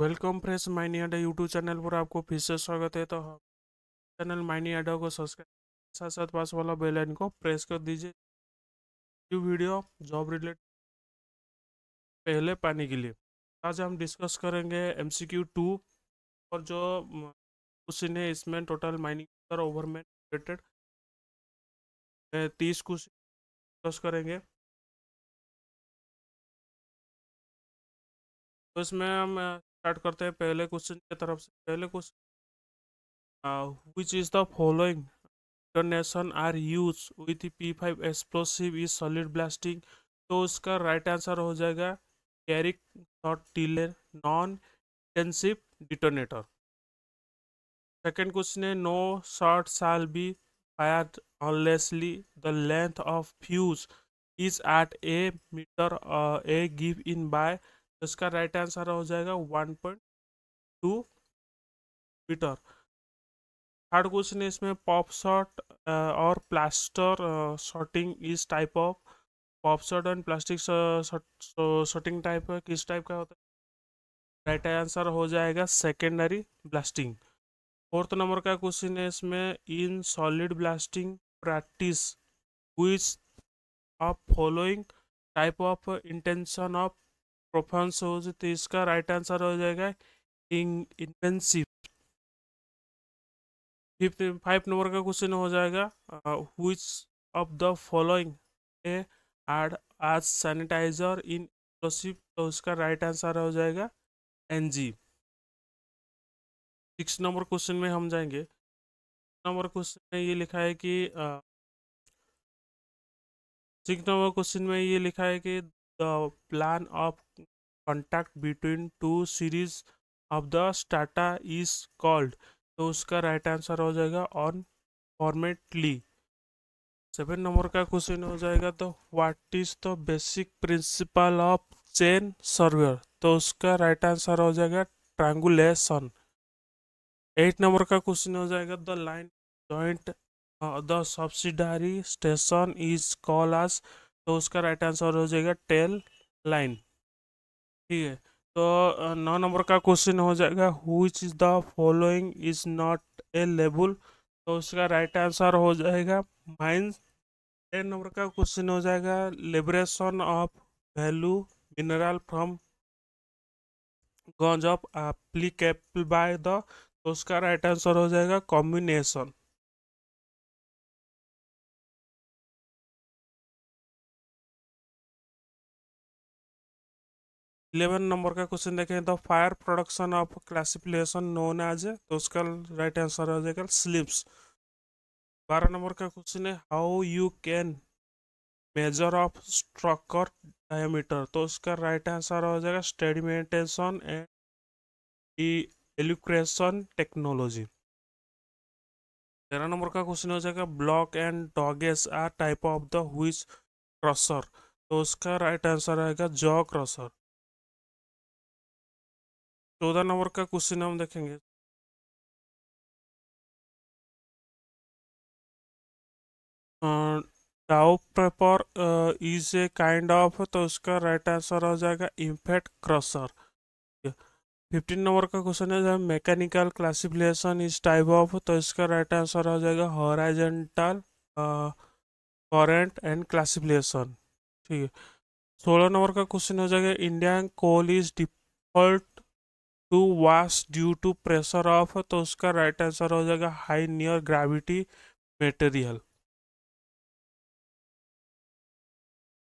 welcome fresh माइनी अड्डा YouTube channel पर आपको फिर से स्वागत है तो हम चैनल माइनी अड्डा को सब्सक्राइब साथ साथ पास वाला बेल आइकन को प्रेस कर दीजिए ये वीडियो जॉब रिलेटेड पहले पाने के लिए आज हम डिस्कस करेंगे एम सी क्यू टू और जो क्वेश्चन है इसमें टोटल माइनिंग और में रिलेटेड तीस क्वेश्चन डिस्कस करेंगे तो इसमें हम स्टार्ट करते हैं पहले क्वेश्चन की तरफ से पहले question which is the following donation are use with P five explosive is solid blasting तो उसका राइट right आंसर हो जाएगा कैरिक नॉट टीलर non intensive detonator second question है no shot shall be fire unless the length of fuse is at a meter a give in by तो इसका right answer हो जाएगा one point two meter third question है इसमें pop shot और plaster shooting इस type of pop shot and plastic shooting type किस type का होता है राइट आंसर हो जाएगा सेकेंडरी ब्लास्टिंग फोर्थ नंबर का क्वेश्चन है इसमें in solid blasting practice which of following type of intention of हो तो इसका राइट आंसर हो जाएगा in invasive fifth five number का क्वेश्चन हो जाएगा which of the following a are as sanitizer in explosive तो उसका राइट आंसर हो जाएगा N G six number question में हम जाएंगे नंबर क्वेश्चन में ये लिखा है कि सिक्स नंबर क्वेश्चन में ये लिखा है कि the the plan of contact between two series of the strata is called तो उसका राइट आंसर हो जाएगा ऑन फॉर्मेटली सेवन नंबर का क्वेश्चन हो जाएगा तो what is the basic principle of chain survey तो उसका राइट आंसर हो जाएगा ट्रांगुलेशन एट नंबर का क्वेश्चन हो जाएगा the line joint the subsidiary station is call as तो उसका राइट आंसर हो जाएगा टेल लाइन ठीक है तो नौ नंबर का क्वेश्चन हो जाएगा which is the following is not a label तो उसका राइट आंसर हो जाएगा माइंस टेन नंबर का क्वेश्चन हो जाएगा liberation of value mineral from gangue of applicable by the तो उसका राइट आंसर हो जाएगा कॉम्बिनेशन इलेवन नंबर का क्वेश्चन देखें द तो fire production of classification known as तो उसका राइट आंसर हो जाएगा स्लिप्स बारह नंबर का क्वेश्चन है how you can measure of structure diameter तो उसका राइट आंसर हो जाएगा स्टेडिमेटेशन एंड एलुक्रेशन टेक्नोलॉजी तेरह नंबर का क्वेश्चन हो जाएगा block and dodges are type of the हुई क्रसर तो उसका राइट आंसर रहेगा जॉ क्रसर चौदह नंबर का क्वेश्चन हम देखेंगे डाउ paper is a kind of तो उसका राइट आंसर हो जाएगा इम्फेक्ट क्रसर फिफ्टीन नंबर का क्वेश्चन है जब mechanical classification is type of तो इसका राइट आंसर हो जाएगा हॉराइजेंटल करेंट एंड क्लासिफिकेशन ठीक है सोलह नंबर का क्वेश्चन हो जाएगा Indian coal is default to was due to pressure of तो उसका राइट आंसर हो जाएगा हाई नियर ग्रेविटी मेटेरियल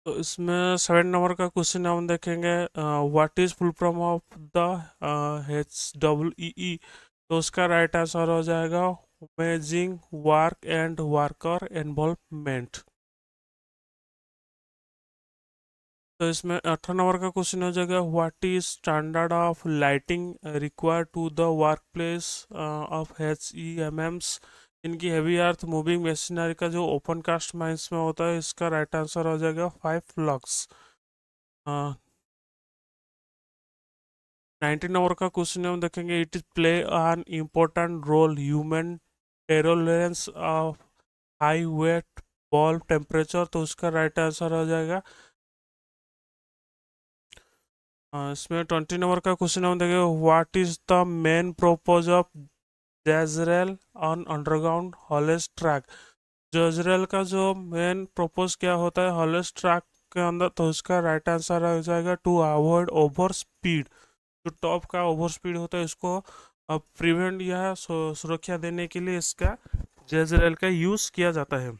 तो इसमें सेवन नंबर का क्वेश्चन हम देखेंगे what is full form of the H W E तो उसका राइट आंसर हो जाएगा मैजिंग वर्क एंड वर्कर इन्वॉल्वमेंट तो इसमें अठारह नंबर का क्वेश्चन हो जाएगा what is standard of lighting required to the work place of H E M M's इनकी हैवी अर्थ मूविंग मशीनरी का जो ओपन कास्ट माइंस में होता है इसका राइट आंसर हो जाएगा फाइव लक्स नाइनटीन नंबर का क्वेश्चन हम देखेंगे it is play an important role human tolerance of high weight bulb temperature तो उसका राइट आंसर हो जाएगा हाँ, इसमें ट्वेंटी नंबर का क्वेश्चन हम देखेंगे what is the main purpose of जजरेल ऑन अंडरग्राउंड हॉलेस ट्रैक जजरेल का जो मेन प्रोपोज क्या होता है हॉलेस ट्रैक के अंदर तो इसका राइट आंसर हो जाएगा टू अवॉइड ओवर स्पीड जो टॉप का ओवर स्पीड होता है इसको प्रिवेंट या सुरक्षा देने के लिए इसका जजरेल का यूज़ किया जाता है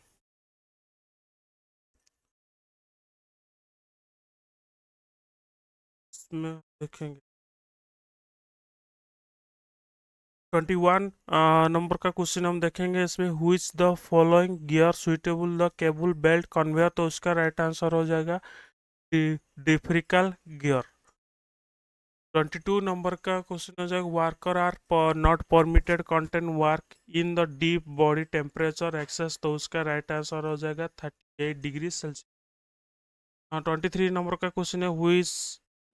में देखेंगे ट्वेंटी वन नंबर का क्वेश्चन हम देखेंगे इसमें which the following gear suitable the cable belt conveyor तो उसका राइट आंसर हो जाएगा differential gear twenty two number का क्वेश्चन हो जाएगा worker are not permitted content work in the deep body temperature excess तो उसका राइट आंसर हो जाएगा thirty eight degree Celsius twenty three number का क्वेश्चन है हुई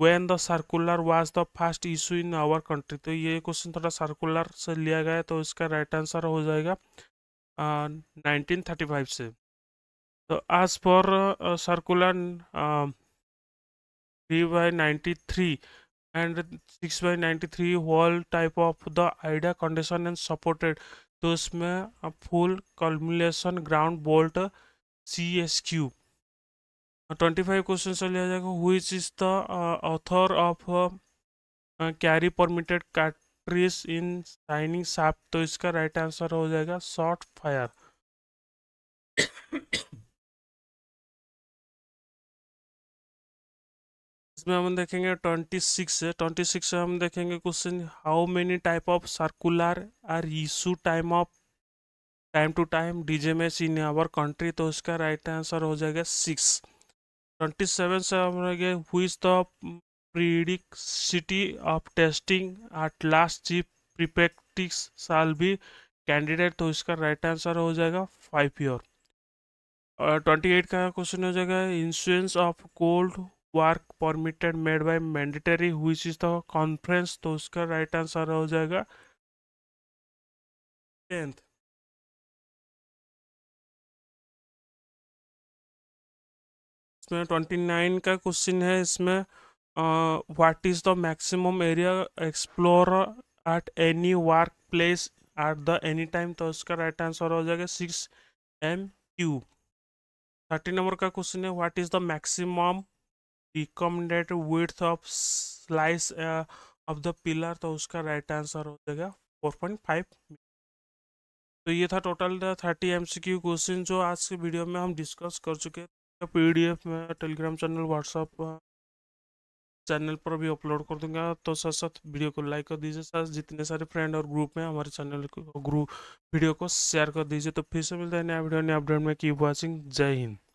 when the circular was the first issue in our country तो ये question थोड़ा सर्कुलर से लिया गया है तो इसका राइट आंसर हो जाएगा नाइनटीन थर्टी फाइव से तो आज पर circular three by ninety three and six by ninety three whole type of the idea condition and supported तो इसमें फुल कल्मुलेशन ground bolt C S Q twenty five question से लिया जाएगा हुई is the author of carry permitted cartridge in shining साप तो इसका राइट right आंसर हो जाएगा शॉर्ट फायर इसमें हम देखेंगे ट्वेंटी सिक्स ट्वेंटी सिक्स हम देखेंगे question how many type of circular are issue time of time to time DG in our country तो इसका राइट right आंसर हो जाएगा सिक्स से हम हुई the periodicity of testing at last प्रिपेक्टिक्स साल भी कैंडिडेट तो इसका राइट आंसर हो जाएगा फाइव ईयर और ट्वेंटी एट का क्वेश्चन हो जाएगा insurance of cold work permitted made by mandatory हुई इज द कॉन्फ्रेंस तो उसका राइट आंसर हो जाएगा टेंथ इसमें ट्वेंटी नाइन का क्वेश्चन है इसमें what is the maximum area explore at any work place at the any time तो इसका राइट आंसर हो जाएगा six M Q thirty number का क्वेश्चन है what is the maximum recommended with of slice of the pillar तो उसका right answer हो जाएगा फोर पॉइंट फाइव तो ये था total thirty M C Q question जो आज के वीडियो में हम डिस्कस कर चुके पीडीएफ तो में टेलीग्राम चैनल व्हाट्सअप चैनल पर भी अपलोड कर दूंगा तो साथ साथ वीडियो को लाइक कर दीजिए साथ जितने सारे फ्रेंड और ग्रुप में हमारे चैनल को ग्रुप वीडियो को शेयर कर दीजिए तो फिर से मिलता है नया वीडियो नया अपडेट में कीप वॉचिंग जय हिंद